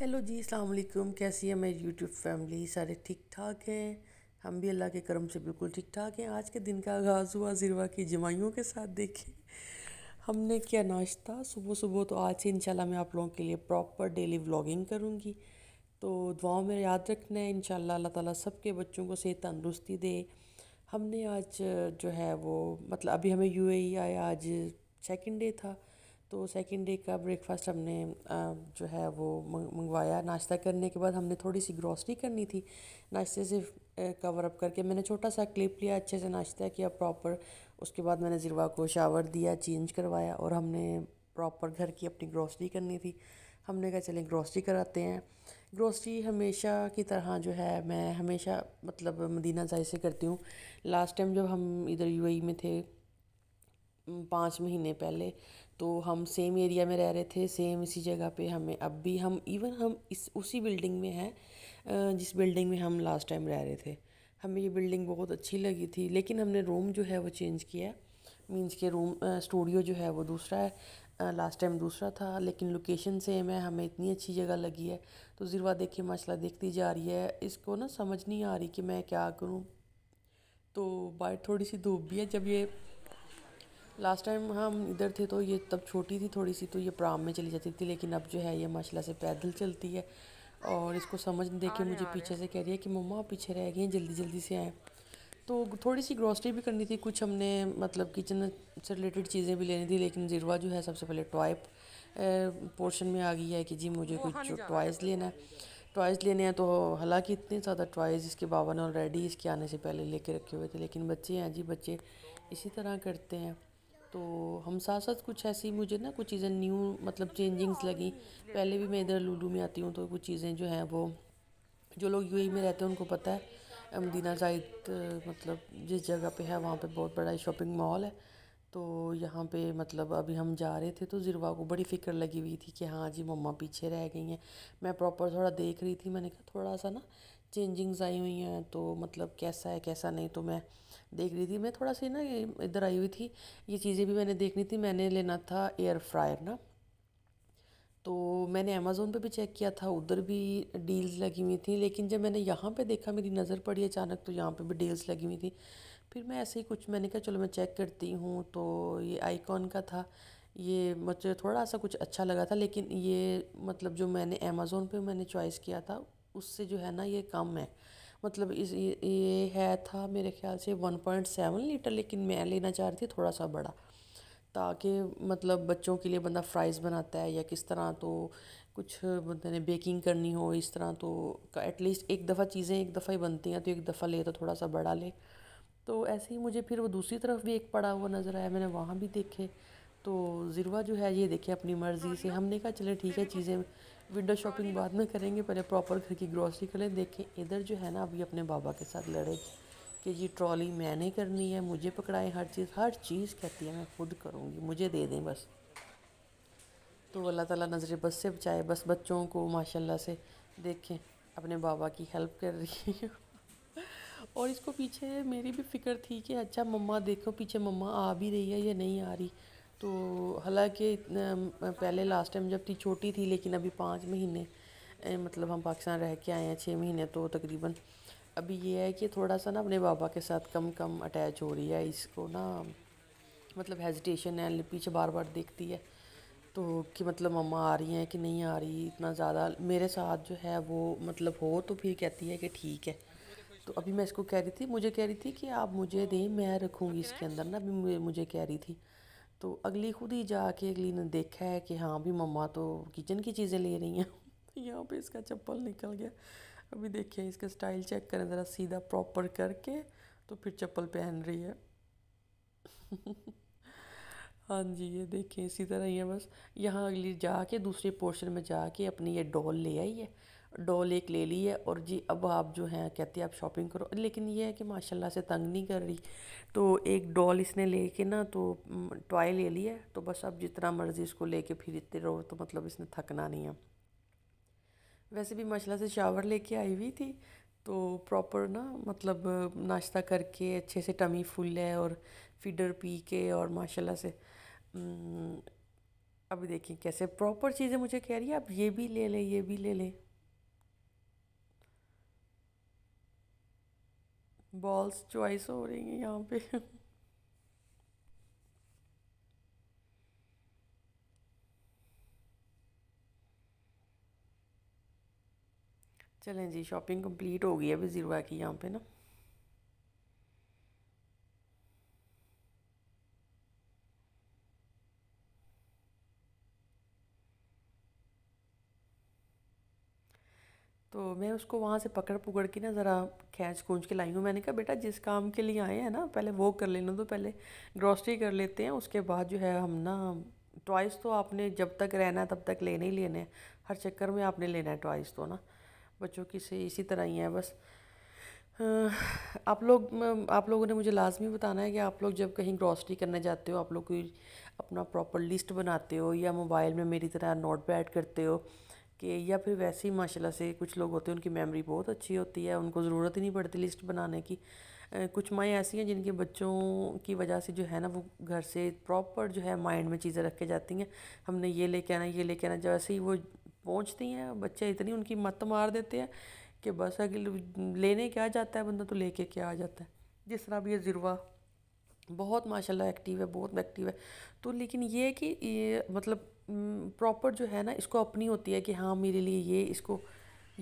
hello जी अलकुम कैसी है मेरी यूट्यूब फैमिली सारे ठीक ठाक हैं हम भी अल्लाह के करम से बिल्कुल ठीक ठाक हैं आज के दिन का आगाज़ हुआ ज़िरवा की जमाइयों के साथ देखें हमने किया नाश्ता सुबह सुबह तो आज से इंशाल्लाह मैं आप लोगों के लिए प्रॉपर डेली व्लॉगिंग करूँगी तो दुआओं में याद रखना है इंशाल्लाह अल्लाह ताला के बच्चों को सेहत तंदुरुस्ती दे हमने आज जो है वो मतलब अभी हमें यूएई e आया आज सेकेंड डे था तो सेकंड डे का ब्रेकफास्ट हमने जो है वो मंगवाया नाश्ता करने के बाद हमने थोड़ी सी ग्रॉसरी करनी थी नाश्ते से कवर अप करके मैंने छोटा सा क्लिप लिया अच्छे से नाश्ता किया प्रॉपर उसके बाद मैंने ज़िरवा को शावर दिया चेंज करवाया और हमने प्रॉपर घर की अपनी ग्रॉसरी करनी थी हमने कहा चलें ग्रॉसरी कराते हैं ग्रॉसरी हमेशा की तरह जो है मैं हमेशा मतलब मदीना जाए से करती हूँ लास्ट टाइम जब हम इधर यूएई e में थे पाँच महीने पहले तो हम सेम एरिया में रह रहे थे सेम इसी जगह पे हमें अब भी हम इवन हम इस उसी बिल्डिंग में हैं जिस बिल्डिंग में हम लास्ट टाइम रह रहे थे हमें ये बिल्डिंग बहुत अच्छी लगी थी लेकिन हमने रूम जो है वो चेंज किया मीन्स के रूम स्टूडियो जो है वो दूसरा है लास्ट टाइम दूसरा था लेकिन लोकेशन सेम है हमें इतनी अच्छी जगह लगी है तो ज़िरवा देखिए माशाला देखती जा रही है इसको ना समझ नहीं आ रही कि मैं क्या करूँ तो बाहर थोड़ी सी धूप भी है जब ये लास्ट हाँ, टाइम हम इधर थे तो ये तब छोटी थी थोड़ी सी तो ये प्राम में चली जाती थी लेकिन अब जो है ये माशाल्लाह से पैदल चलती है और इसको समझ दे के मुझे पीछे से कह रही है कि मम्मा पीछे रह गए हैं जल्दी जल्दी से आएँ तो थोड़ी सी ग्रॉसरी भी करनी थी कुछ हमने मतलब किचन से रिलेटेड चीज़ें भी लेनी थी लेकिन जिरवा जो है सबसे पहले टॉय पोर्शन में आ गई है कि जी मुझे कुछ टॉयज़ लेना है टॉयज़ लेने हैं तो हालांकि इतने ज़्यादा टॉयज़ इसके बाबा ने ऑलरेडी इसके आने से पहले लेके रखे हुए थे लेकिन बच्चे हैं जी बच्चे इसी तरह करते हैं तो हम साथ साथ कुछ ऐसी मुझे ना कुछ चीज़ें न्यू मतलब चेंजिंग्स लगी पहले भी मैं इधर लूडो में आती हूँ तो कुछ चीज़ें जो हैं वो जो लोग यू में रहते हैं उनको पता है मदीना जायद मतलब जिस जगह पे है वहाँ पे बहुत बड़ा शॉपिंग मॉल है तो यहाँ पे मतलब अभी हम जा रहे थे तो ज़िरवा को बड़ी फ़िक्र लगी हुई थी कि हाँ जी मम्मा पीछे रह गई हैं मैं प्रॉपर थोड़ा देख रही थी मैंने कहा थोड़ा सा ना चेंजिंग्स आई हुई हैं तो मतलब कैसा है कैसा नहीं तो मैं देख रही थी मैं थोड़ा सी ना इधर आई हुई थी ये चीज़ें भी मैंने देखनी थी मैंने लेना था एयर फ्रायर ना तो मैंने अमेज़ोन पे भी चेक किया था उधर भी डील्स लगी हुई थी लेकिन जब मैंने यहाँ पे देखा मेरी नज़र पड़ी अचानक तो यहाँ पे भी डील्स लगी हुई थी फिर मैं ऐसे ही कुछ मैंने कहा चलो मैं चेक करती हूँ तो ये आइकॉन का था ये मुझे थोड़ा सा कुछ अच्छा लगा था लेकिन ये मतलब जो मैंने अमेज़ोन पर मैंने चॉइस किया था उससे जो है ना ये कम है मतलब इस ये, ये है था मेरे ख्याल से 1.7 लीटर लेकिन मैं लेना चाह रही थी थोड़ा सा बड़ा ताकि मतलब बच्चों के लिए बंदा फ्राइज़ बनाता है या किस तरह तो कुछ बंदे ने बेकिंग करनी हो इस तरह तो एटलीस्ट एक दफ़ा चीज़ें एक दफ़ा ही बनती हैं तो एक दफ़ा ले तो थोड़ा सा बड़ा ले तो ऐसे ही मुझे फिर वो दूसरी तरफ भी एक पड़ा हुआ नज़र आया मैंने वहाँ भी देखे तो ज़िरवा जो है ये देखे अपनी मर्ज़ी से हमने कहा चले ठीक है चीज़ें विंडो शॉपिंग बाद में करेंगे पहले प्रॉपर घर की ग्रॉसरी लें देखें इधर जो है ना अभी अपने बाबा के साथ लड़े कि जी ट्रॉली मैंने करनी है मुझे पकड़ाएं हर चीज़ हर चीज़ कहती है मैं खुद करूँगी मुझे दे दें बस तो अल्लाह ताला नज़र बस से बचाए बस बच्चों को माशाल्लाह से देखें अपने बाबा की हेल्प कर रही है और इसको पीछे मेरी भी फ़िक्र थी कि अच्छा मम्मा देखो पीछे मम्मा आ भी रही है या नहीं आ रही तो हालांकि पहले लास्ट टाइम जब थी छोटी थी लेकिन अभी पाँच महीने मतलब हम पाकिस्तान रह के आए हैं छः महीने तो तकरीबन अभी ये है कि थोड़ा सा ना अपने बाबा के साथ कम कम अटैच हो रही है इसको ना मतलब हेजिटेशन है पीछे बार बार देखती है तो कि मतलब मम्मा आ रही हैं कि नहीं आ रही इतना ज़्यादा मेरे साथ जो है वो मतलब हो तो फिर कहती है कि ठीक है तो अभी मैं इसको कह रही थी मुझे कह रही थी कि आप मुझे दें मैं रखूँगी इसके अंदर ना अभी मुझे कह रही थी तो अगली खुद ही जाके अगली ने देखा है कि हाँ भी मम्मा तो किचन की चीज़ें ले रही हैं यहाँ पे इसका चप्पल निकल गया अभी देखिए इसका स्टाइल चेक करें ज़रा सीधा प्रॉपर करके तो फिर चप्पल पहन रही है हाँ जी ये देखें इसी तरह ही है बस यहाँ अगली जाके दूसरे पोर्शन में जाके अपनी ये डॉल ले आई है डॉल एक ले ली है और जी अब आप जो हैं कहते हैं आप शॉपिंग करो लेकिन ये है कि माशाल्लाह से तंग नहीं कर रही तो एक डॉल इसने ले कर ना तो टॉय ले ली है तो बस अब जितना मर्ज़ी इसको ले कर फिरते रहो तो मतलब इसने थकना नहीं है वैसे भी माशाल्लाह से शावर लेके आई हुई थी तो प्रॉपर ना मतलब नाश्ता करके अच्छे से टमी फुल है और फीडर पी के और माशाल्लाह से अभी देखिए कैसे प्रॉपर चीज़ें मुझे कह रही है आप ये भी ले लें ये भी ले लें बॉल्स चॉइस हो रही हैं यहाँ पे चलें जी शॉपिंग कंप्लीट हो गई है अभी जीरो की यहाँ पे ना मैं उसको वहाँ से पकड़ पकड़ के ना ज़रा खींच खूँच के लाई हूँ मैंने कहा बेटा जिस काम के लिए आए हैं ना पहले वो कर लेना तो पहले ग्रॉसरी कर लेते हैं उसके बाद जो है हम ना टॉयस तो आपने जब तक रहना है तब तक लेने ही लेने हर चक्कर में आपने लेना है टॉयस तो ना बच्चों की से इसी तरह ही है बस आप लोग आप लोगों ने मुझे लाजमी बताना है कि आप लोग जब कहीं ग्रॉसरी करने जाते हो आप लोग कोई अपना प्रॉपर लिस्ट बनाते हो या मोबाइल में मेरी तरह नोट पैड करते हो कि या फिर वैसे ही माशाल्लाह से कुछ लोग होते हैं उनकी मेमोरी बहुत अच्छी होती है उनको ज़रूरत ही नहीं पड़ती लिस्ट बनाने की कुछ माएँ ऐसी हैं जिनके बच्चों की वजह से जो है ना वो घर से प्रॉपर जो है माइंड में चीज़ें रख के जाती हैं हमने ये लेके आना ये लेके आना जैसे ही वो पहुँचती हैं बच्चे इतनी उनकी मत मार देते हैं कि बस अगर लेने क्या जाता है बंदा तो कर क्या आ जाता है जिस तरह भी ये बहुत माशाल्लाह एक्टिव है बहुत एक्टिव है तो लेकिन ये है कि ये मतलब प्रॉपर हम्म, जो है ना इसको अपनी होती है कि हाँ मेरे लिए ये इसको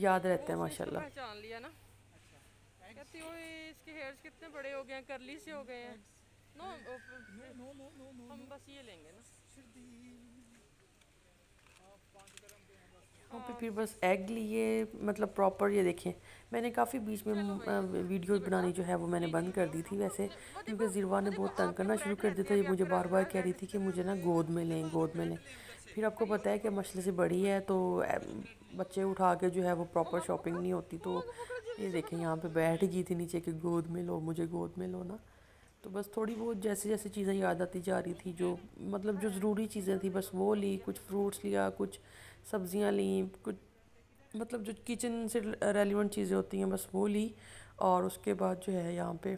याद रहता है माशाल्लाह पहचान लिया ना कहती इसके हेयर्स कितने बड़े हो गए हैं करली से हो गए हैं नो नो नो नो हम बस ये लेंगे ना पे फिर बस एग लिए मतलब प्रॉपर ये देखें मैंने काफ़ी बीच में वीडियो तो बनानी जो है वो मैंने बंद कर दी थी वैसे क्योंकि जिरवा ने बहुत तंग करना शुरू कर दिया था ये मुझे बार बार कह रही थी कि मुझे ना गोद में लें गोद में लें फिर आपको पता है कि मछली से बड़ी है तो बच्चे उठा के जो है वो प्रॉपर शॉपिंग नहीं होती तो ये देखें यहाँ पे बैठ गई थी नीचे कि गोद में लो मुझे गोद में लो ना तो बस थोड़ी बहुत जैसे जैसे चीज़ें याद आती जा रही थी जो मतलब जो ज़रूरी चीज़ें थी बस वो ली कुछ फ्रूट्स लिया कुछ सब्ज़ियाँ ली कुछ मतलब जो किचन से रेलिवेंट चीज़ें होती हैं बस वो ली और उसके बाद जो है यहाँ पे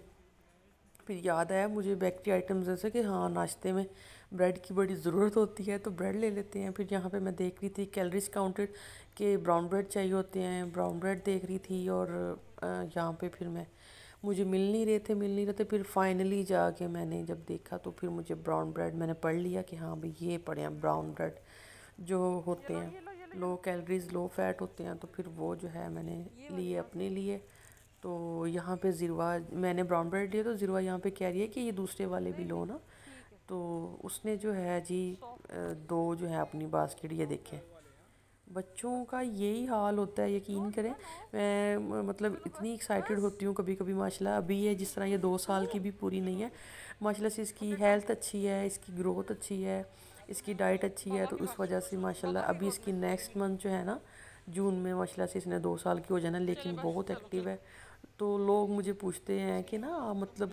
फिर याद आया मुझे बेकरी आइटम्स जैसे कि हाँ नाश्ते में ब्रेड की बड़ी ज़रूरत होती है तो ब्रेड ले लेते हैं फिर यहाँ पे मैं देख रही थी कैलरीज काउंटेड के ब्राउन ब्रेड चाहिए होते हैं ब्राउन ब्रेड देख रही थी और यहाँ पे फिर मैं मुझे मिल नहीं रहे थे मिल नहीं रहे थे फिर फाइनली जाके मैंने जब देखा तो फिर मुझे ब्राउन ब्रेड मैंने पढ़ लिया कि हाँ भाई ये पड़े हैं ब्राउन ब्रेड जो होते हैं लो कैलरीज लो फैट होते हैं तो फिर वो जो है मैंने लिए अपने लिए तो यहाँ पे ज़ीरवा मैंने ब्राउन ब्रेड लिया तो ज़ीरवा यहाँ पे कह रही है कि ये दूसरे वाले भी लो ना तो उसने जो है जी दो जो है अपनी बास्केट ये देखें बच्चों का यही हाल होता है यकीन करें मैं मतलब इतनी एक्साइटेड होती हूँ कभी कभी माशाल्लाह अभी ये जिस तरह ये दो साल की भी पूरी नहीं है माशाल्लाह से इसकी हेल्थ अच्छी है इसकी ग्रोथ अच्छी है इसकी डाइट अच्छी है तो उस वजह से माशाल्लाह अभी इसकी नेक्स्ट मंथ जो है ना जून में माशाल्लाह से इसने दो साल की हो जाना लेकिन बहुत एक्टिव है तो लोग मुझे पूछते हैं कि ना मतलब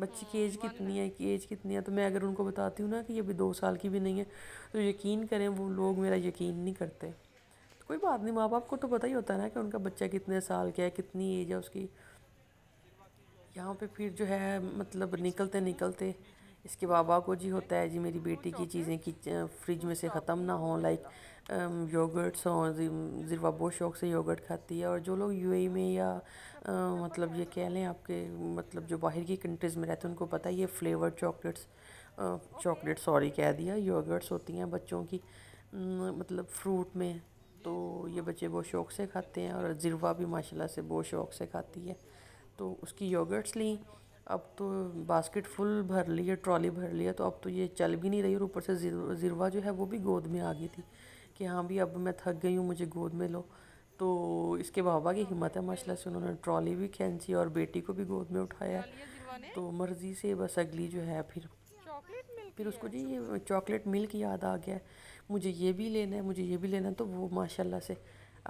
बच्ची की एज कितनी है कि एज कितनी है तो मैं अगर उनको बताती हूँ ना कि ये अभी दो साल की भी नहीं है तो यकीन करें वो लोग मेरा यकीन नहीं करते तो कोई बात नहीं माँ बाप को तो पता ही होता है ना कि उनका बच्चा कितने साल का है कितनी एज है उसकी यहाँ पे फिर जो है मतलब निकलते निकलते इसके बाबा को जी होता है जी मेरी बेटी की चीज़ें कि फ्रिज में से ख़त्म ना हो लाइक योगर्ट्स um, और ज़िरवा बहुत शौक से योगर्ट खाती है और जो लोग यूएई e में या आ, मतलब ये कह लें आपके मतलब जो बाहर की कंट्रीज़ में रहते हैं उनको पता है ये फ्लेवर्ड चॉकलेट्स चॉकलेट सॉरी कह दिया योगर्ट्स होती हैं बच्चों की न, मतलब फ्रूट में तो ये बच्चे बहुत शौक से खाते हैं और ज़िरवा भी माशाला से बहुत शौक से खाती है तो उसकी योगर्ट्स ली अब तो बास्केट फुल भर लिया ट्रॉली भर लिया तो अब तो ये चल भी नहीं रही और ऊपर से जिरवा जो है वो भी गोद में आ गई थी कि हाँ भी अब मैं थक गई हूँ मुझे गोद में लो तो इसके बाबा की हिम्मत है माशाला से उन्होंने ट्रॉली भी खींची और बेटी को भी गोद में उठाया तो मर्ज़ी से बस अगली जो है फिर फिर उसको जी ये चॉकलेट मिल्क याद आ गया मुझे ये भी लेना है मुझे ये भी लेना है तो वो माशाल्लाह से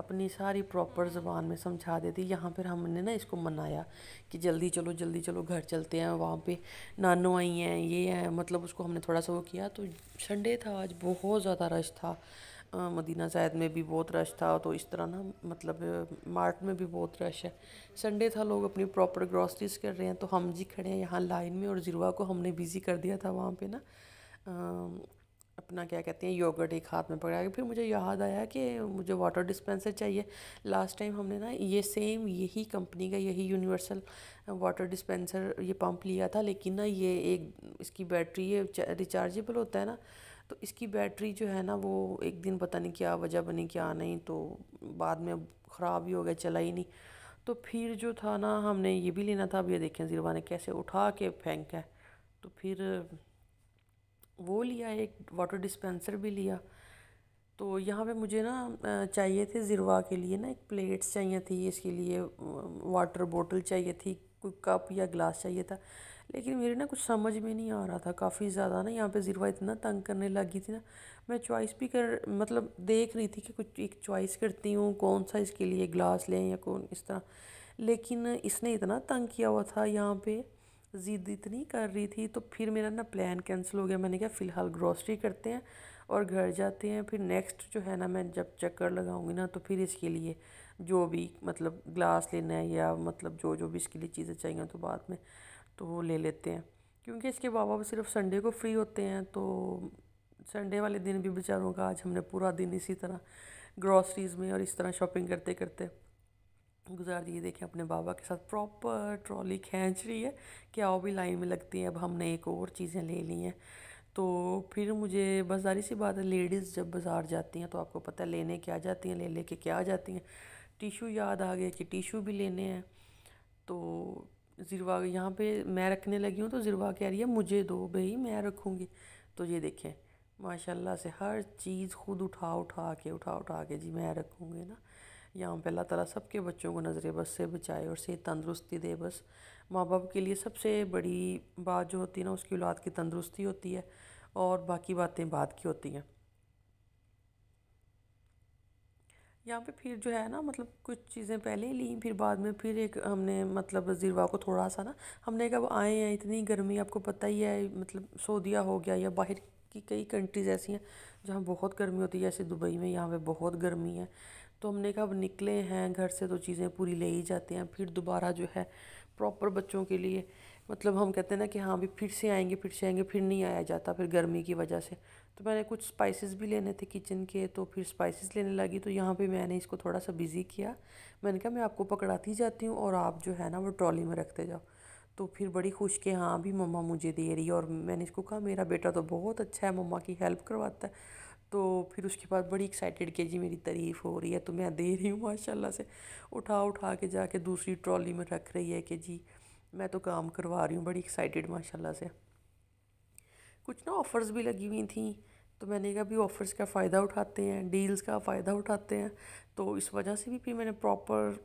अपनी सारी प्रॉपर ज़बान में समझा देती यहाँ पर हमने ना इसको मनाया कि जल्दी चलो जल्दी चलो घर चलते हैं वहाँ पे नानो आई हैं ये हैं मतलब उसको हमने थोड़ा सा वो किया तो संडे था आज बहुत ज़्यादा रश था मदीना जायद में भी बहुत रश था तो इस तरह ना मतलब मार्ट में भी बहुत रश है संडे था लोग अपनी प्रॉपर ग्रॉसरीज कर रहे हैं तो हम जी खड़े हैं यहाँ लाइन में और जिरवा को हमने बिज़ी कर दिया था वहाँ पे ना अपना क्या कहते हैं योगर्ट एक हाथ में पकड़ा के फिर मुझे याद आया कि मुझे वाटर डिस्पेंसर चाहिए लास्ट टाइम हमने ना ये सेम यही कंपनी का यही यूनिवर्सल वाटर डिस्पेंसर ये पंप लिया था लेकिन ना ये एक इसकी बैटरी ये रिचार्जेबल होता है ना तो इसकी बैटरी जो है ना वो एक दिन पता नहीं क्या वजह बनी क्या नहीं तो बाद में ख़राब ही हो गया चला ही नहीं तो फिर जो था ना हमने ये भी लेना था अब ये देखें जीरो ने कैसे उठा के फेंका तो फिर वो लिया एक वाटर डिस्पेंसर भी लिया तो यहाँ पे मुझे ना चाहिए थे ज़िरवा के लिए ना एक प्लेट्स चाहिए थी इसके लिए वाटर बोतल चाहिए थी कोई कप या गिलास चाहिए था लेकिन मेरे ना कुछ समझ में नहीं आ रहा था काफ़ी ज़्यादा ना यहाँ पे ज़िरवा इतना तंग करने लगी थी ना मैं चॉइस भी कर मतलब देख रही थी कि कुछ एक चॉइस करती हूँ कौन सा इसके लिए ग्लास लें या कौन इस तरह लेकिन इसने इतना तंग किया हुआ था यहाँ पर ज़िद इतनी कर रही थी तो फिर मेरा ना प्लान कैंसिल हो गया मैंने कहा फ़िलहाल ग्रॉसरी करते हैं और घर जाते हैं फिर नेक्स्ट जो है ना मैं जब चक्कर लगाऊंगी ना तो फिर इसके लिए जो भी मतलब ग्लास लेना है या मतलब जो जो भी इसके लिए चीज़ें चाहिए तो बाद में तो वो ले लेते हैं क्योंकि इसके बाबा सिर्फ संडे को फ्री होते हैं तो संडे वाले दिन भी बेचारों का आज हमने पूरा दिन इसी तरह ग्रॉसरीज़ में और इस तरह शॉपिंग करते करते गुजार दिए देखें अपने बाबा के साथ प्रॉपर ट्रॉली खींच रही है क्या वो भी लाइन में लगती है अब हमने एक और चीज़ें ले ली हैं तो फिर मुझे बाजारी सी बात है लेडीज़ जब बाज़ार जाती हैं तो आपको पता है लेने क्या जाती हैं ले ले क्या जाती हैं टिशू याद आ गया कि टिशू भी लेने हैं तो ज़िरवा यहाँ पे मैं रखने लगी हूँ तो ज़िरवा कह रही है मुझे दो भाई मैं रखूँगी तो ये देखें माशाल्लाह से हर चीज़ खुद उठा उठा के उठा उठा के जी मैं रखूँगी ना यहाँ पे अल्लाह ताला सबके बच्चों को नज़र बस से बचाए और से तंदरुस्ती दे बस माँ बाप के लिए सबसे बड़ी बात जो होती है ना उसकी औलाद की तंदरुस्ती होती है और बाकी बातें बाद की होती हैं यहाँ पे फिर जो है ना मतलब कुछ चीज़ें पहले ली फिर बाद में फिर एक हमने मतलब ज़ीरवा को थोड़ा सा ना हमने कब आए हैं इतनी गर्मी आपको पता ही है मतलब सऊदिया हो गया या बाहर की कई कंट्रीज़ ऐसी हैं जहाँ बहुत गर्मी होती है जैसे दुबई में यहाँ पे बहुत गर्मी है तो हमने कहा अब निकले हैं घर से तो चीज़ें पूरी ले ही जाते हैं फिर दोबारा जो है प्रॉपर बच्चों के लिए मतलब हम कहते हैं ना कि हाँ अभी फिर से आएंगे फिर से आएंगे फिर नहीं आया जाता फिर गर्मी की वजह से तो मैंने कुछ स्पाइसेस भी लेने थे किचन के तो फिर स्पाइसेस लेने लगी तो यहाँ पे मैंने इसको थोड़ा सा बिज़ी किया मैंने कहा मैं आपको पकड़ाती जाती हूँ और आप जो है ना वो ट्रॉली में रखते जाओ तो फिर बड़ी खुश कि हाँ अभी मम्मा मुझे दे रही है और मैंने इसको कहा मेरा बेटा तो बहुत अच्छा है मम्मा की हेल्प करवाता है तो फिर उसके बाद बड़ी एक्साइटेड के जी मेरी तारीफ़ हो रही है तो मैं दे रही हूँ माशाल्लाह से उठा उठा के जाके दूसरी ट्रॉली में रख रही है कि जी मैं तो काम करवा रही हूँ बड़ी एक्साइटेड माशाल्लाह से कुछ ना ऑफ़र्स भी लगी हुई थी तो मैंने कहा भी ऑफ़र्स का फ़ायदा उठाते हैं डील्स का फ़ायदा उठाते हैं तो इस वजह से भी फिर मैंने प्रॉपर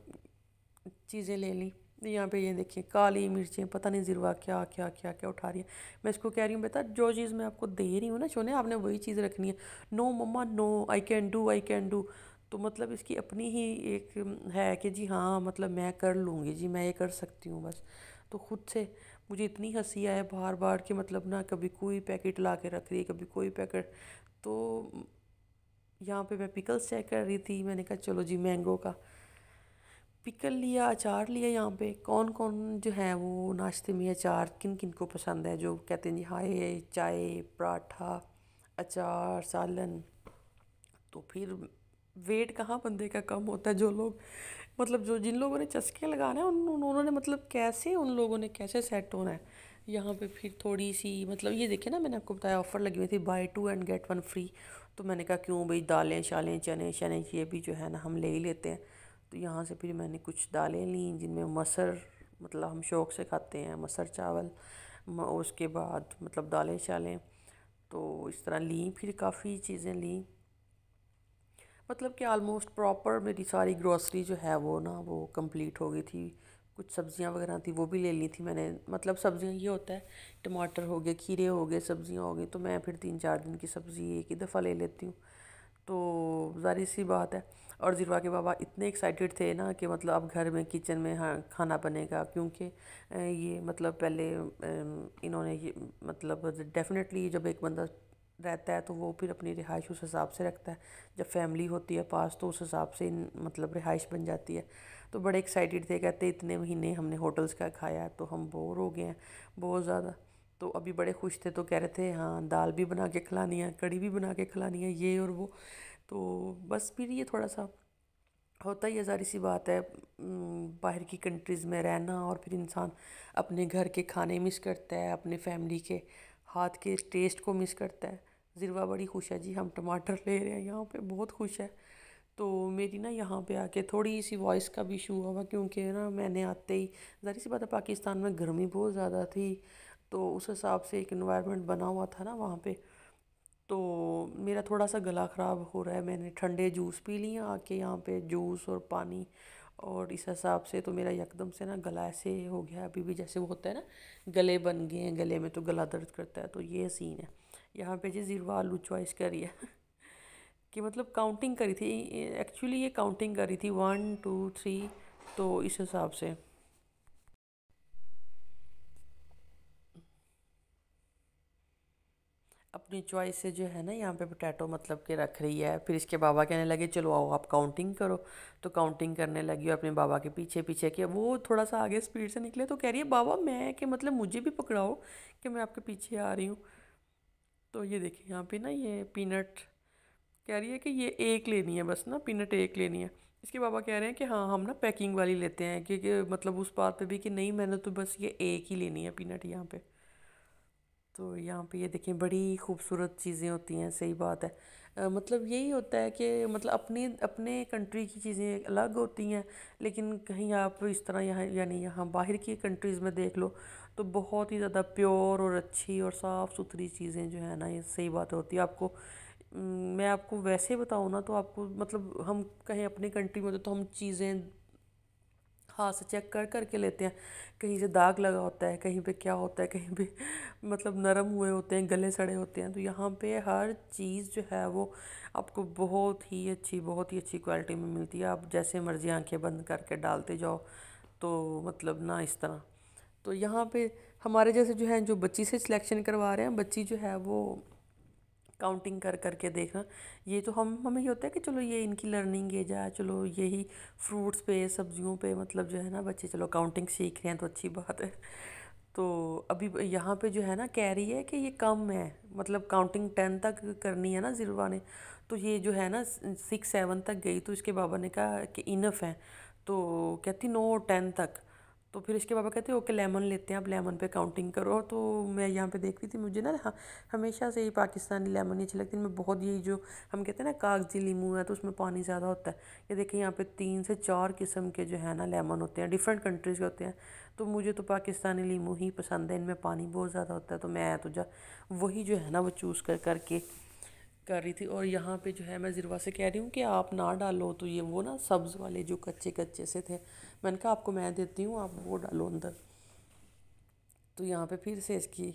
चीज़ें ले ली यहाँ पे ये देखिए काली मिर्चें पता नहीं ज़िरवा क्या क्या क्या क्या उठा रही है मैं इसको कह रही हूँ बेटा जो चीज़ मैं आपको दे रही हूँ ना छोने आपने वही चीज़ रखनी है no mamma no I can do I can do तो मतलब इसकी अपनी ही एक है कि जी हाँ मतलब मैं कर लूँगी जी मैं ये कर सकती हूँ बस तो खुद से मुझे इतनी हंसी आए बार बार कि मतलब ना कभी कोई पैकेट ला के रख रही है कभी कोई पैकेट तो यहाँ पे मैं पिकल्स चेक कर रही थी मैंने कहा चलो जी मैंगो का पिकल लिया अचार लिया यहाँ पे कौन कौन जो है वो नाश्ते में अचार किन किन को पसंद है जो कहते हैं जी हाय चाय पराठा अचार सालन तो फिर वेट कहाँ बंदे का कम होता है जो लोग मतलब जो जिन लोगों ने चस्के लगाने हैं उन उन्होंने मतलब कैसे उन लोगों ने कैसे सेट होना है यहाँ पे फिर थोड़ी सी मतलब ये देखे ना मैंने आपको बताया ऑफ़र लगी हुई थी buy two and get one free तो मैंने कहा क्यों भाई दालें शालें चने शने ये भी जो है ना हम ले ही लेते हैं तो यहाँ से फिर मैंने कुछ दालें ली जिनमें मसर मतलब हम शौक़ से खाते हैं मसर चावल उसके बाद मतलब दालें शालें तो इस तरह ली फिर काफ़ी चीज़ें ली मतलब कि आलमोस्ट प्रॉपर मेरी सारी ग्रॉसरी जो है वो ना वो कंप्लीट हो गई थी कुछ सब्ज़ियाँ वगैरह थी वो भी ले ली थी मैंने मतलब सब्ज़ियाँ ये होता है टमाटर हो गए खीरे हो गए सब्ज़ियाँ हो गई तो मैं फिर तीन चार दिन की सब्ज़ी एक ही दफ़ा ले लेती हूँ तो जारी सी बात है और ज़िरवा के बाबा इतने एक्साइटेड थे ना कि मतलब अब घर में किचन में हाँ खाना बनेगा क्योंकि ये मतलब पहले इन्होंने ये मतलब डेफिनेटली जब एक बंदा रहता है तो वो फिर अपनी रिहाइश उस हिसाब से रखता है जब फैमिली होती है पास तो उस हिसाब से मतलब रिहाइश बन जाती है तो बड़े एक्साइटेड थे कहते इतने महीने हमने होटल्स का खाया तो हम बोर हो गए हैं बहुत ज़्यादा तो अभी बड़े खुश थे तो कह रहे थे हाँ दाल भी बना के खिलानी है कड़ी भी बना के खिलानी है ये और वो तो बस फिर ये थोड़ा सा होता ही हज़ारी सी बात है बाहर की कंट्रीज़ में रहना और फिर इंसान अपने घर के खाने मिस करता है अपने फैमिली के हाथ के टेस्ट को मिस करता है ज़िरवा बड़ी खुश है जी हम टमाटर ले रहे हैं यहाँ पे बहुत खुश है तो मेरी ना यहाँ पे आके थोड़ी सी वॉइस का भी इशू हुआ क्योंकि ना मैंने आते ही ज़ाहिर सी बात है पाकिस्तान में गर्मी बहुत ज़्यादा थी तो उस हिसाब से एक इन्वायरमेंट बना हुआ था ना वहाँ पर तो मेरा थोड़ा सा गला ख़राब हो रहा है मैंने ठंडे जूस पी लिए आके यहाँ पर जूस और पानी और इस हिसाब से तो मेरा यकदम से ना गला ऐसे हो गया अभी भी जैसे वो होता है ना गले बन गए हैं गले में तो गला दर्द करता है तो ये सीन है यहाँ पे जी जीरो आलू चॉइस करिए है कि मतलब काउंटिंग करी थी एक्चुअली ये काउंटिंग करी थी वन टू थ्री तो इस हिसाब से अपनी चॉइस से जो है ना यहाँ पे पोटैटो मतलब के रख रही है फिर इसके बाबा कहने लगे चलो आओ आप काउंटिंग करो तो काउंटिंग करने लगी और अपने बाबा के पीछे पीछे कि वो थोड़ा सा आगे स्पीड से निकले तो कह रही है बाबा मैं कि मतलब मुझे भी पकड़ाओ कि मैं आपके पीछे आ रही हूँ तो ये देखिए यहाँ पे ना ये पीनट कह रही है कि ये एक लेनी है बस ना पीनट एक लेनी है इसके बाबा कह रहे हैं कि हाँ हम ना पैकिंग वाली लेते हैं कि, कि मतलब उस बात पे भी कि नहीं मैंने तो बस ये एक ही लेनी है पीनट यहाँ पे तो यहाँ पे ये देखें बड़ी खूबसूरत चीज़ें होती हैं सही बात है मतलब यही होता है कि मतलब अपनी अपने कंट्री की चीज़ें अलग होती हैं लेकिन कहीं आप इस तरह यहाँ यानी यहाँ बाहर की कंट्रीज़ में देख लो तो बहुत ही ज़्यादा प्योर और अच्छी और साफ़ सुथरी चीज़ें जो है ना ये सही बात होती है आपको मैं आपको वैसे बताऊँ ना तो आपको मतलब हम कहीं अपनी कंट्री में तो हम चीज़ें हाथ से चेक कर कर के लेते हैं कहीं से दाग लगा होता है कहीं पे क्या होता है कहीं पे मतलब नरम हुए होते हैं गले सड़े होते हैं तो यहाँ पे हर चीज़ जो है वो आपको बहुत ही अच्छी बहुत ही अच्छी क्वालिटी में मिलती है आप जैसे मर्ज़ी आँखें बंद करके डालते जाओ तो मतलब ना इस तरह तो यहाँ पर हमारे जैसे जो है जो बच्ची से सिलेक्शन करवा रहे हैं बच्ची जो है वो काउंटिंग कर करके देखना ये तो हम हमें ये होता है कि चलो ये इनकी लर्निंग एज है चलो यही फ्रूट्स पे सब्जियों पे मतलब जो है ना बच्चे चलो काउंटिंग सीख रहे हैं तो अच्छी बात है तो अभी यहाँ पे जो है ना कह रही है कि ये कम है मतलब काउंटिंग टेन तक करनी है ना जिरवा ने तो ये जो है ना सिक्स सेवन तक गई तो इसके बाबा ने कहा कि इनफ है तो कहती नो टेन तक तो फिर इसके पापा कहते हैं ओके लेमन लेते हैं आप लेमन पे काउंटिंग करो तो मैं यहाँ पे देखती थी मुझे ना हाँ, हमेशा से ही पाकिस्तानी लेमन ही अच्छी लगती है मैं बहुत यही जो हम कहते हैं ना कागजी लीमू है तो उसमें पानी ज़्यादा होता है ये देखिए यहाँ पे तीन से चार किस्म के जो है ना लेमन होते हैं डिफरेंट कंट्रीज़ के होते हैं तो मुझे तो पाकिस्तानी लीमू ही पसंद है इनमें पानी बहुत ज़्यादा होता है तो मैं तो जा वही जो है ना वो चूज़ कर करके कर रही थी और यहाँ पर जो है मैं ज़िरवा से कह रही हूँ कि आप ना डालो तो ये वो ना सब्ज़ वाले जो कच्चे कच्चे से थे मैंने कहा आपको मैं देती हूँ आप वो डालो अंदर तो यहाँ पे फिर से इसकी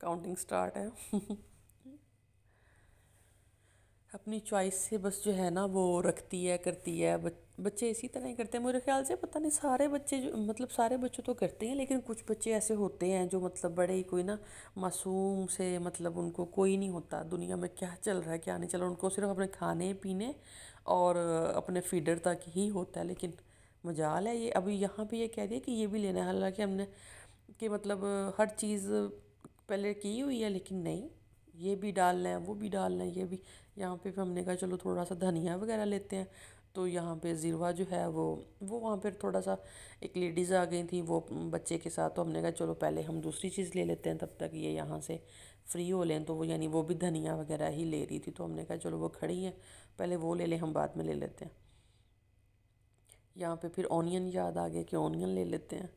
काउंटिंग स्टार्ट है अपनी चॉइस से बस जो है ना वो रखती है करती है बच्चे इसी तरह ही करते हैं मेरे ख्याल से पता नहीं सारे बच्चे जो मतलब सारे बच्चे तो करते हैं लेकिन कुछ बच्चे ऐसे होते हैं जो मतलब बड़े ही कोई ना मासूम से मतलब उनको कोई नहीं होता दुनिया में क्या चल रहा है क्या नहीं चल रहा उनको सिर्फ अपने खाने पीने और अपने फीडर तक ही होता है लेकिन मजाल है ये अभी यहाँ पे ये कह दिया कि ये भी लेना है हालांकि हमने कि मतलब हर चीज़ पहले की हुई है लेकिन नहीं ये भी डालना है वो भी डालना है ये भी यहाँ पे हमने कहा चलो थोड़ा सा धनिया वगैरह लेते हैं तो यहाँ पे ज़ीरवा जो है वो वो वहाँ पर थोड़ा सा एक लेडीज़ आ गई थी वो बच्चे के साथ तो हमने कहा चलो पहले हम दूसरी चीज़ ले लेते हैं तब तक ये यहाँ से फ्री हो लें तो वो यानी वो भी धनिया वगैरह ही ले रही थी तो हमने कहा चलो वो खड़ी है पहले वो ले लें हम बाद में ले लेते हैं यहाँ पे फिर ऑनियन याद आ गया कि ऑनियन ले लेते हैं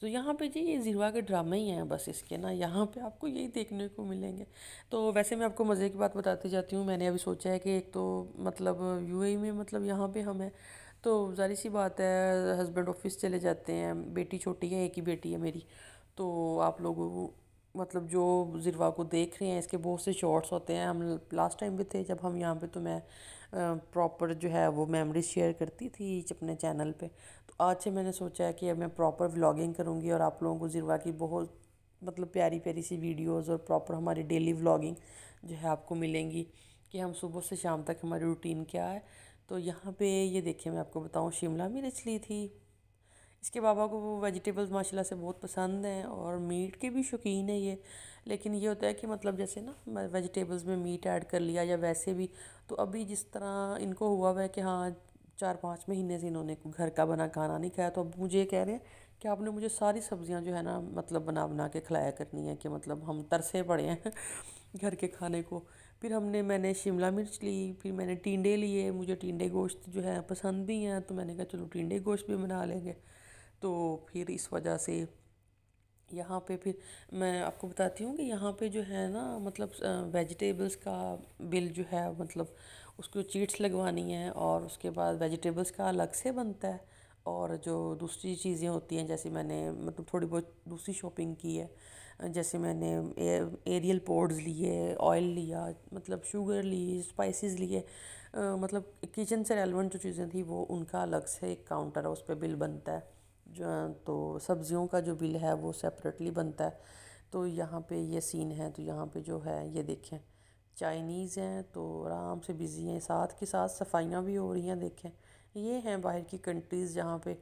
तो यहाँ पे जी ये जीवा के ड्रामे ही हैं बस इसके ना यहाँ पे आपको यही देखने को मिलेंगे तो वैसे मैं आपको मज़े की बात बताती जाती हूँ मैंने अभी सोचा है कि एक तो मतलब यूएई में मतलब यहाँ पे हम हैं तो जारी सी बात है हस्बैंड ऑफिस चले जाते हैं बेटी छोटी है एक ही बेटी है मेरी तो आप लोगों मतलब जो जिरवा को देख रहे हैं इसके बहुत से शॉर्ट्स होते हैं हम लास्ट टाइम भी थे जब हम यहाँ पे तो मैं प्रॉपर जो है वो मेमोरी शेयर करती थी अपने चैनल पे तो आज से मैंने सोचा है कि अब मैं प्रॉपर व्लॉगिंग करूँगी और आप लोगों को ज़िरवा की बहुत मतलब प्यारी प्यारी सी वीडियोस और प्रॉपर हमारी डेली व्लॉगिंग जो है आपको मिलेंगी कि हम सुबह से शाम तक हमारी रूटीन क्या है तो यहाँ पर ये देखिए मैं आपको बताऊँ शिमला मिर्च ली थी इसके बाबा को वो वेजिटेबल्स माशाल्लाह से बहुत पसंद हैं और मीट के भी शौकीन है ये लेकिन ये होता है कि मतलब जैसे ना वेजिटेबल्स में मीट ऐड कर लिया या वैसे भी तो अभी जिस तरह इनको हुआ हुआ है कि हाँ चार पाँच महीने से इन्होंने घर का बना खाना नहीं खाया तो अब मुझे कह रहे हैं कि आपने मुझे सारी सब्जियां जो है ना मतलब बना बना के खिलाया करनी है कि मतलब हम तरसे पड़े हैं घर के खाने को फिर हमने मैंने शिमला मिर्च ली फिर मैंने टींडे लिए मुझे टींडे गोश्त जो है पसंद भी हैं तो मैंने कहा चलो टींडे गोश्त भी बना लेंगे तो फिर इस वजह से यहाँ पे फिर मैं आपको बताती हूँ कि यहाँ पे जो है ना मतलब वेजिटेबल्स का बिल जो है मतलब उसको चीट्स लगवानी है और उसके बाद वेजिटेबल्स का अलग से बनता है और जो दूसरी चीज़ें होती हैं जैसे मैंने मतलब थोड़ी बहुत दूसरी शॉपिंग की है जैसे मैंने एरियल पोड्स लिए ऑयल लिया मतलब शुगर ली स्पाइसेस लिए मतलब किचन से रेलिवेंट जो चीज़ें थी वो उनका अलग से एक काउंटर है उस पर बिल बनता है जो तो सब्ज़ियों का जो बिल है वो सेपरेटली बनता है तो यहाँ पे ये सीन है तो यहाँ पे जो है ये देखें चाइनीज़ हैं तो आराम से बिज़ी हैं साथ के साथ सफाइयाँ भी हो रही हैं देखें ये हैं बाहर की कंट्रीज़ जहाँ पे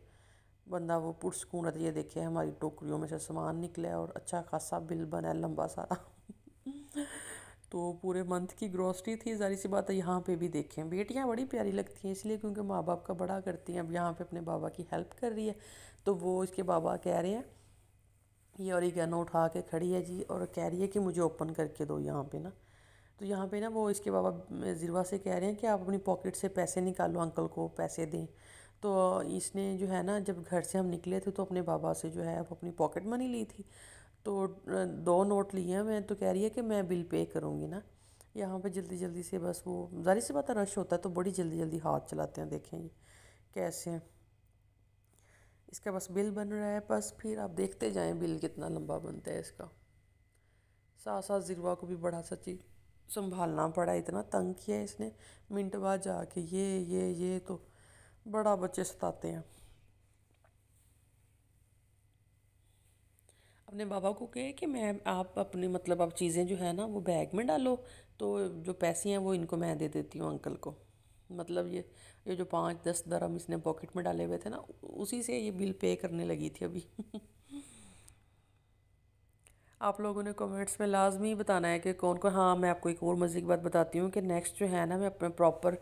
बंदा वो पुरसकून ये है देखें हमारी टोकरियों में से सामान निकले और अच्छा खासा बिल बना है लंबा सारा तो पूरे मंथ की ग्रॉसरी थी जारी सी बात है यहाँ पे भी देखें बेटियाँ बड़ी प्यारी लगती हैं इसलिए क्योंकि माँ बाप का बड़ा करती हैं अब यहाँ पे अपने बाबा की हेल्प कर रही है तो वो इसके बाबा कह रहे हैं ये और ऑरिगेनो उठा के खड़ी है जी और कह रही है कि मुझे ओपन करके दो यहाँ पर ना तो यहाँ पर ना वो इसके बाबा जिरवा से कह रहे हैं कि आप अपनी पॉकेट से पैसे निकालो अंकल को पैसे दें तो इसने जो है ना जब घर से हम निकले थे तो अपने बाबा से जो है अपनी पॉकेट मनी ली थी तो दो नोट लिए हैं मैं तो कह रही है कि मैं बिल पे करूँगी ना यहाँ पे जल्दी जल्दी से बस वो जाहिर सी बात है रश होता है तो बड़ी जल्दी जल्दी हाथ चलाते हैं देखें कैसे हैं इसका बस बिल बन रहा है बस फिर आप देखते जाएं बिल कितना लंबा बनता है इसका साथ साथ ज़िरवा को भी बड़ा सा चीज संभालना पड़ा इतना तंग किया इसने मिनट बाद जाके ये ये ये तो बड़ा बच्चे सताते हैं अपने बाबा को कहे कि मैं आप अपने मतलब आप चीज़ें जो है ना वो बैग में डालो तो जो पैसे हैं वो इनको मैं दे देती हूँ अंकल को मतलब ये ये जो पाँच दस दरम इसने पॉकेट में डाले हुए थे ना उसी से ये बिल पे करने लगी थी अभी आप लोगों ने कमेंट्स में लाजमी बताना है कि कौन कौन हाँ मैं आपको एक और मज़े की बात बताती हूँ कि नेक्स्ट जो है ना मैं अपना प्रॉपर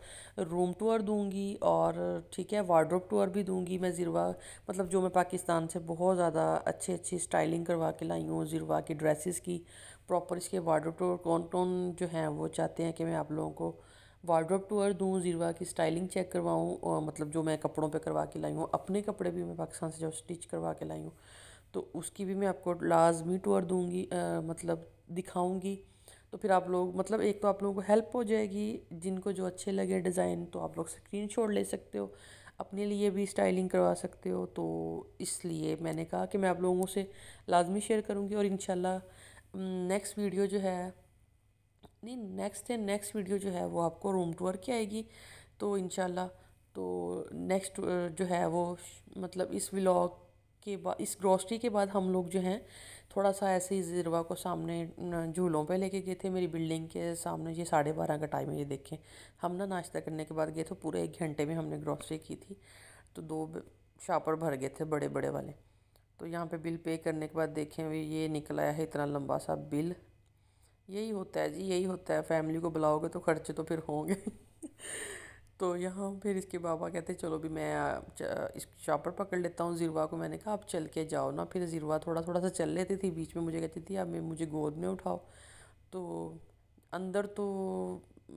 रूम टूर दूँगी और ठीक है वार्ड्रोप टूर भी दूँगी मैं ज़िरवा मतलब जो मैं पाकिस्तान से बहुत ज़्यादा अच्छी अच्छी स्टाइलिंग करवा के लाई हूँ ज़िरवा की ड्रेसिस की प्रॉपर इसके वार्ड्रोप टूर कौन कौन जो हैं वो चाहते हैं कि मैं आप लोगों को वार्ड्रोप टूर दूँ ज़ीरवा की स्टाइलिंग चेक करवाऊँ मतलब जो मैं कपड़ों पर करवा के लाई हूँ अपने कपड़े भी मैं पाकिस्तान से जब स्टिच करवा के लाई हूँ तो उसकी भी मैं आपको लाजमी टूर दूँगी मतलब दिखाऊँगी तो फिर आप लोग मतलब एक तो आप लोगों को हेल्प हो जाएगी जिनको जो अच्छे लगे डिज़ाइन तो आप लोग स्क्रीन छोड़ ले सकते हो अपने लिए भी स्टाइलिंग करवा सकते हो तो इसलिए मैंने कहा कि मैं आप लोगों से लाजमी शेयर करूँगी और इन नेक्स्ट वीडियो जो है नहीं नेक्स्ट है नेक्स्ट वीडियो जो है वो आपको रूम टूर की आएगी तो इन तो नेक्स्ट जो है वो मतलब इस व्लॉग के बाद इस ग्रॉसरी के बाद हम लोग जो हैं थोड़ा सा ऐसे ही ज़िरवा को सामने झूलों पे लेके गए थे मेरी बिल्डिंग के सामने ये साढ़े बारह का टाइम है ये देखें हम ना नाश्ता करने के बाद गए थे पूरे एक घंटे में हमने ग्रॉसरी की थी तो दो शापर भर गए थे बड़े बड़े वाले तो यहाँ पे बिल पे करने के बाद देखें ये निकल आया है इतना लंबा सा बिल यही होता है जी यही होता है फैमिली को बुलाओगे तो खर्चे तो फिर होंगे तो यहाँ फिर इसके बाबा कहते चलो भी मैं इस चापर पकड़ लेता हूँ जिरवा को मैंने कहा आप चल के जाओ ना फिर जिरवा थोड़ा थोड़ा सा चल लेती थी बीच में मुझे कहती थी अब मुझे गोद में उठाओ तो अंदर तो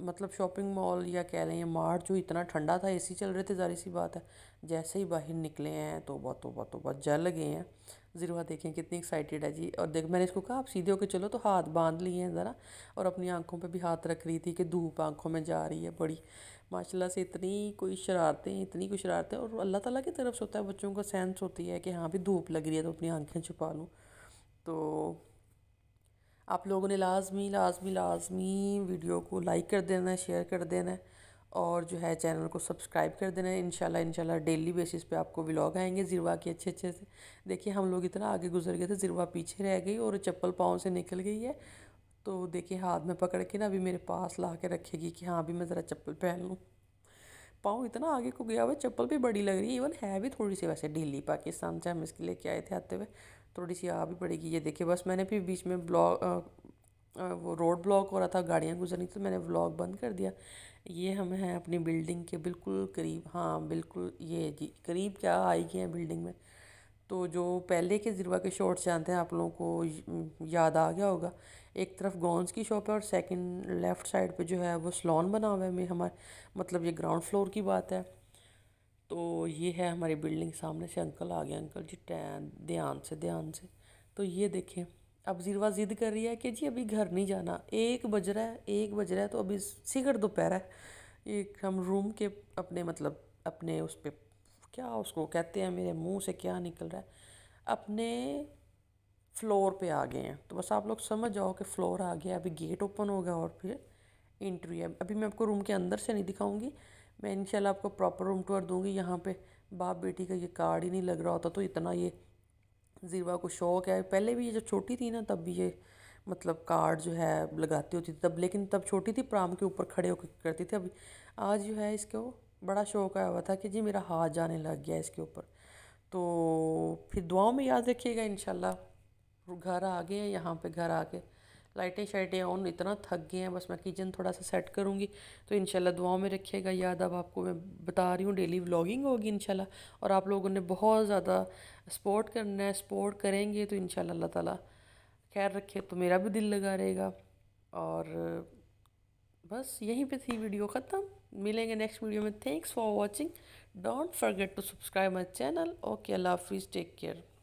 मतलब शॉपिंग मॉल या कह रहे हैं मार्ट जो इतना ठंडा था एसी चल रहे थे जारी सी बात है जैसे ही बाहर निकले हैं तो बहुत तो बहुत तो बहुत जल गए हैं ज़रूर देखें कितनी एक्साइटेड है जी और देख मैंने इसको कहा आप सीधे होकर चलो तो हाथ बांध लिए हैं ज़रा और अपनी आंखों पे भी हाथ रख रही थी कि धूप आंखों में जा रही है बड़ी माशाल्लाह से इतनी कोई शरारतें इतनी कोई शरारतें और अल्लाह ताला की तरफ से होता है बच्चों को सेंस होती है कि हाँ भी धूप लग रही है तो अपनी आँखें छुपा लूँ तो आप लोगों ने लाजमी लाजमी लाजमी वीडियो को लाइक कर देना है शेयर कर देना है और जो है चैनल को सब्सक्राइब कर देना है इनशाला इनशाला डेली बेसिस पे आपको व्लॉग आएंगे ज़िरवा के अच्छे अच्छे से देखिए हम लोग इतना आगे गुजर गए थे ज़िरवा पीछे रह गई और चप्पल पाँव से निकल गई है तो देखिए हाथ में पकड़ के ना अभी मेरे पास ला के रखेगी कि हाँ अभी मैं ज़रा चप्पल पहन लूँ पाँव इतना आगे को गया हुआ चप्पल भी बड़ी लग रही है इवन है भी थोड़ी सी वैसे ढीली पाकिस्तान से हम इसके लेके आए थे आते हुए थोड़ी सी आ भी पड़ेगी ये देखिए बस मैंने फिर बीच में ब्लॉग वो रोड ब्लॉक हो रहा था गाड़ियाँ गुजरनी तो मैंने ब्लॉग बंद कर दिया ये हम हैं अपनी बिल्डिंग के बिल्कुल करीब हाँ बिल्कुल ये जी करीब क्या आई गए हैं बिल्डिंग में तो जो पहले के ज़िरवा के शॉर्ट्स जानते हैं आप लोगों को याद आ गया होगा एक तरफ गॉन्स की शॉप है और सेकंड लेफ़्ट साइड पे जो है वो स्लॉन बना हुआ है में हमारे मतलब ये ग्राउंड फ्लोर की बात है तो ये है हमारी बिल्डिंग सामने से अंकल आ गए अंकल जी ध्यान से ध्यान से तो ये देखें अब जीरवा ज़िद कर रही है कि जी अभी घर नहीं जाना एक बज रहा है एक बज रहा है तो अभी सिगर दोपहर है एक हम रूम के अपने मतलब अपने उस पर क्या उसको कहते हैं मेरे मुंह से क्या निकल रहा है अपने फ्लोर पे आ गए हैं तो बस आप लोग समझ जाओ कि फ्लोर आ गया अभी गेट ओपन हो गया और फिर इंट्री है अभी मैं आपको रूम के अंदर से नहीं दिखाऊंगी मैं इंशाल्लाह आपको प्रॉपर रूम टूर दूंगी यहाँ पे बाप बेटी का ये कार्ड ही नहीं लग रहा होता तो इतना ये ज़ीवा को शौक़ है पहले भी ये जब छोटी थी ना तब भी ये मतलब कार्ड जो है लगाती होती थी तब लेकिन तब छोटी थी प्राम के ऊपर खड़े होकर करती थी अभी आज जो है इसको बड़ा शौक आया हुआ था कि जी मेरा हाथ जाने लग गया इसके ऊपर तो फिर दुआओं में याद रखिएगा इन घर आ गए यहाँ पे घर आके लाइटें शाइटें ऑन इतना थक गए हैं बस मैं किचन थोड़ा सा सेट करूँगी तो शाला दुआओं में रखिएगा याद अब आपको मैं बता रही हूँ डेली व्लॉगिंग होगी इनशाला और आप लोगों ने बहुत ज़्यादा सपोर्ट करना है सपोर्ट करेंगे तो इन अल्लाह ताला खैर रखे तो मेरा भी दिल लगा रहेगा और बस यहीं पे थी वीडियो ख़त्म मिलेंगे नेक्स्ट वीडियो में thanks for watching don't forget to subscribe my channel okay अल्लाह हाफिज़ टेक केयर